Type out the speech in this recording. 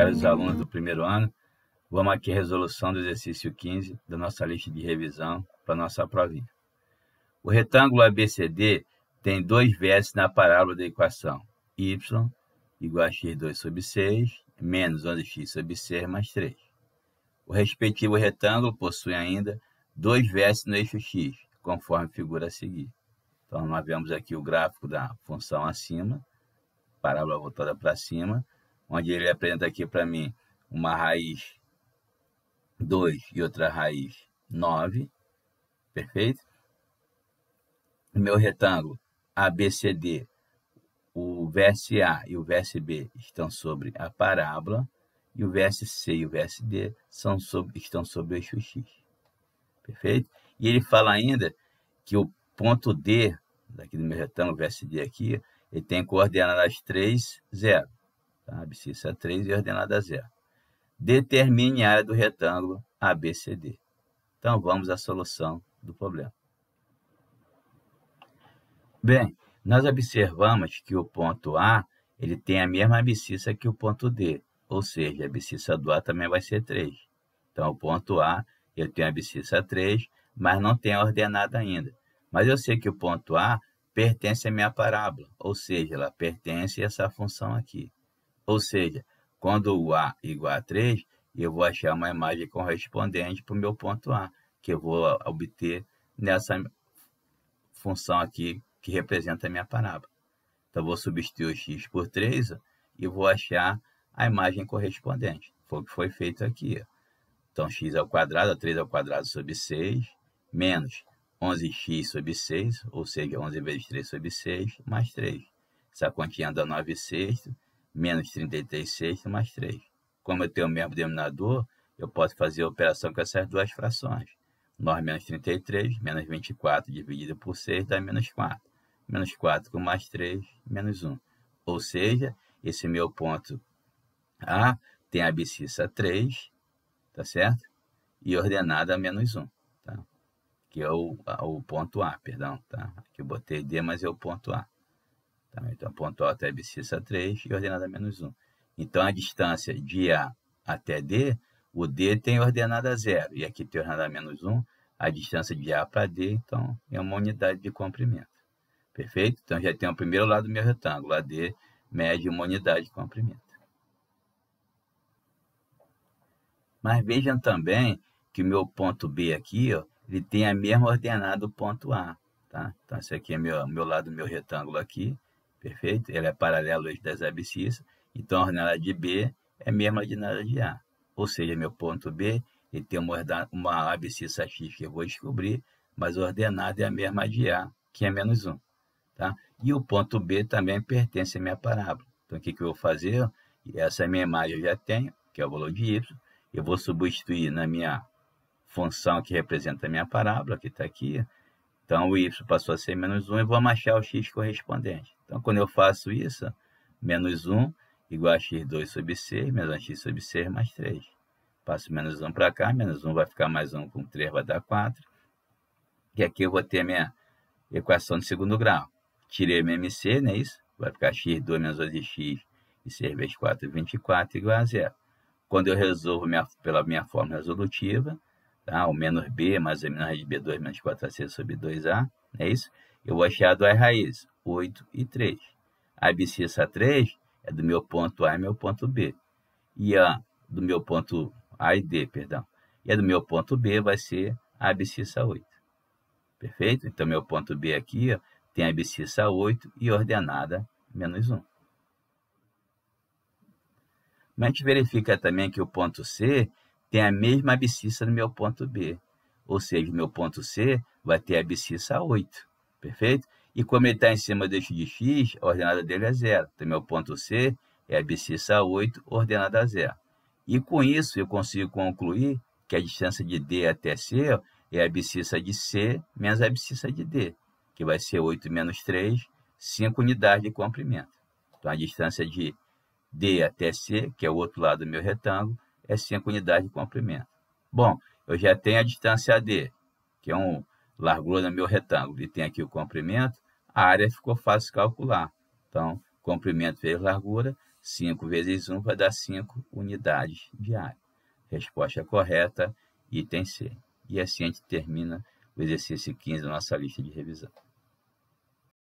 caros os alunos do primeiro ano, vamos aqui à resolução do exercício 15 da nossa lista de revisão para nossa provinha. O retângulo ABCD tem dois vértices na parábola da equação y igual a x2 sobre 6, menos 11x sobre 6 mais 3. O respectivo retângulo possui ainda dois vértices no eixo x, conforme figura a seguir. Então, nós vemos aqui o gráfico da função acima, parábola voltada para cima, onde ele apresenta aqui para mim uma raiz 2 e outra raiz 9, perfeito? Meu retângulo ABCD, o vértice A e o vértice B estão sobre a parábola, e o vértice C e o vértice D são sobre, estão sobre o eixo X, perfeito? E ele fala ainda que o ponto D, daqui do meu retângulo, o D aqui, ele tem coordenadas 3, 0 abscissa 3 é e ordenada zero. Determine a área do retângulo ABCD. Então, vamos à solução do problema. Bem, nós observamos que o ponto A ele tem a mesma abscissa que o ponto D, ou seja, a abscissa do A também vai ser 3. Então, o ponto A, eu tenho a abscissa 3, mas não tem ordenada ainda. Mas eu sei que o ponto A pertence à minha parábola, ou seja, ela pertence a essa função aqui. Ou seja, quando o A igual a 3, eu vou achar uma imagem correspondente para o meu ponto A, que eu vou obter nessa função aqui que representa a minha parábola. Então, eu vou substituir o x por 3 e vou achar a imagem correspondente. Foi o que foi feito aqui. Então, x ao quadrado, 3 ao quadrado sobre 6, menos 11x sobre 6, ou seja, 11 vezes 3 sobre 6, mais 3. Essa continha dá 9 sextos menos 36 mais 3. Como eu tenho o mesmo denominador, eu posso fazer a operação com essas duas frações. 9 menos 33, menos 24 dividido por 6 dá menos 4. Menos 4 com mais 3, menos 1. Ou seja, esse meu ponto A tem a abscissa 3, tá certo? E ordenada menos 1, tá? Que é o, o ponto A, perdão, tá? Aqui eu botei D, mas é o ponto A. Tá? Então, ponto A até abscissa 3 e ordenada menos 1. Então, a distância de A até D, o D tem ordenada zero, e aqui tem ordenada menos 1, a distância de A para D, então, é uma unidade de comprimento. Perfeito? Então, já tem o primeiro lado do meu retângulo, AD mede uma unidade de comprimento. Mas vejam também que o meu ponto B aqui, ó, ele tem a mesma ordenada do ponto A, tá? Então, esse aqui é meu, meu lado do meu retângulo aqui, perfeito? Ela é paralelo ao eixo das abscissas, então a ordenada de B é a mesma ordenada de A. Ou seja, meu ponto B ele tem uma, uma abscissa X que eu vou descobrir, mas a ordenada é a mesma de A, que é menos 1. Tá? E o ponto B também pertence à minha parábola. Então, o que, que eu vou fazer? Essa minha imagem eu já tenho, que é o valor de Y. Eu vou substituir na minha função que representa a minha parábola, que está aqui. Então, o Y passou a ser menos 1 e vou achar o X correspondente. Então, quando eu faço isso, menos 1 igual a x2 sobre 6, menos a x sobre 6 é mais 3. Passo menos 1 para cá, menos 1 vai ficar mais 1 com 3, vai dar 4. E aqui eu vou ter a minha equação de segundo grau. Tirei o MC, não é isso? Vai ficar x2 menos 2x e 6 vezes 4, 24, igual a zero. Quando eu resolvo minha, pela minha forma resolutiva, tá? o menos b mais ou menos b2 menos 4ac sobre 2a, não é isso? eu vou achar duas raízes, 8 e 3. A abscissa 3 é do meu ponto A e meu ponto B. E a do meu ponto A e D, perdão. E a do meu ponto B vai ser a abscissa 8. Perfeito? Então, meu ponto B aqui ó, tem a abscissa 8 e ordenada menos 1. Mas a gente verifica também que o ponto C tem a mesma abscissa do meu ponto B. Ou seja, meu ponto C vai ter a abscissa 8 perfeito? E como ele está em cima do eixo de x, a ordenada dele é zero. Então, meu ponto C é abscissa 8, ordenada a zero. E com isso, eu consigo concluir que a distância de D até C é a abscissa de C menos a abscissa de D, que vai ser 8 menos 3, 5 unidades de comprimento. Então, a distância de D até C, que é o outro lado do meu retângulo, é 5 unidades de comprimento. Bom, eu já tenho a distância D, que é um largura do meu retângulo, e tem aqui o comprimento, a área ficou fácil de calcular. Então, comprimento vezes largura, 5 vezes 1 vai dar 5 unidades de área. Resposta correta, item C. E assim a gente termina o exercício 15 da nossa lista de revisão.